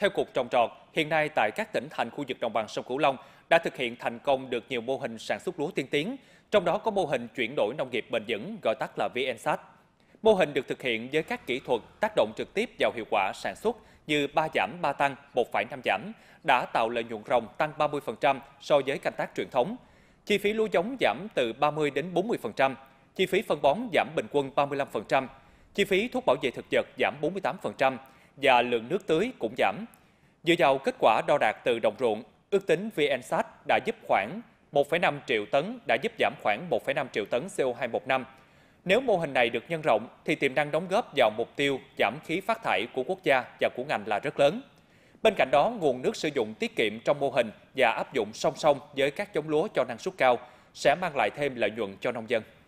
Theo Cục Trồng trọt, hiện nay tại các tỉnh thành khu vực đồng bằng sông Cửu Long đã thực hiện thành công được nhiều mô hình sản xuất lúa tiên tiến, trong đó có mô hình chuyển đổi nông nghiệp bền vững gọi tắt là VNSAT. Mô hình được thực hiện với các kỹ thuật tác động trực tiếp vào hiệu quả sản xuất như 3 giảm 3 tăng, 1,5 giảm đã tạo lợi nhuận ròng tăng 30% so với canh tác truyền thống. Chi phí lúa giống giảm từ 30 đến 40%, chi phí phân bón giảm bình quân 35%, chi phí thuốc bảo vệ thực vật giảm 48%, và lượng nước tưới cũng giảm. Dựa vào kết quả đo đạt từ đồng ruộng, ước tính VNSat đã giúp khoảng 1,5 triệu tấn đã giúp giảm khoảng 1,5 triệu tấn CO2 một năm. Nếu mô hình này được nhân rộng thì tiềm năng đóng góp vào mục tiêu giảm khí phát thải của quốc gia và của ngành là rất lớn. Bên cạnh đó, nguồn nước sử dụng tiết kiệm trong mô hình và áp dụng song song với các giống lúa cho năng suất cao sẽ mang lại thêm lợi nhuận cho nông dân.